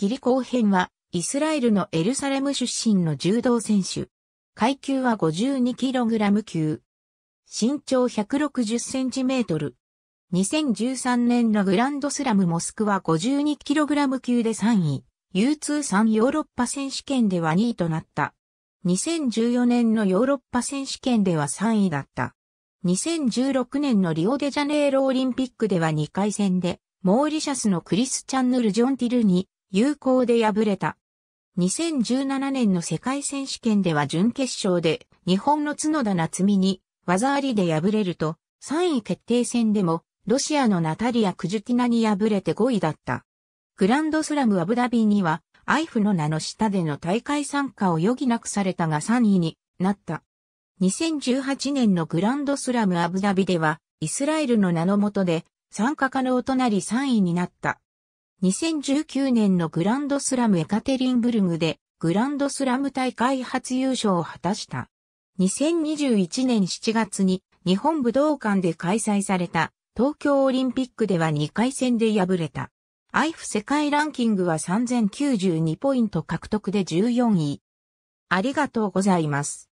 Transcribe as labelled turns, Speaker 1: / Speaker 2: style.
Speaker 1: ギリ・コーヘンは、イスラエルのエルサレム出身の柔道選手。階級は 52kg 級。身長 160cm。2013年のグランドスラムモスクは 52kg 級で3位。U23 ヨーロッパ選手権では2位となった。2014年のヨーロッパ選手権では3位だった。2016年のリオデジャネイロオリンピックでは2回戦で、モーリシャスのクリスチャンヌル・ジョンティルに有効で敗れた。2017年の世界選手権では準決勝で日本の角田夏美に技ありで敗れると3位決定戦でもロシアのナタリア・クジュティナに敗れて5位だった。グランドスラムアブダビにはアイフの名の下での大会参加を余儀なくされたが3位になった。2018年のグランドスラムアブダビではイスラエルの名の下で参加可能となり3位になった。2019年のグランドスラムエカテリンブルグでグランドスラム大会初優勝を果たした。2021年7月に日本武道館で開催された東京オリンピックでは2回戦で敗れた。IF 世界ランキングは3092ポイント獲得で14位。ありがとうございます。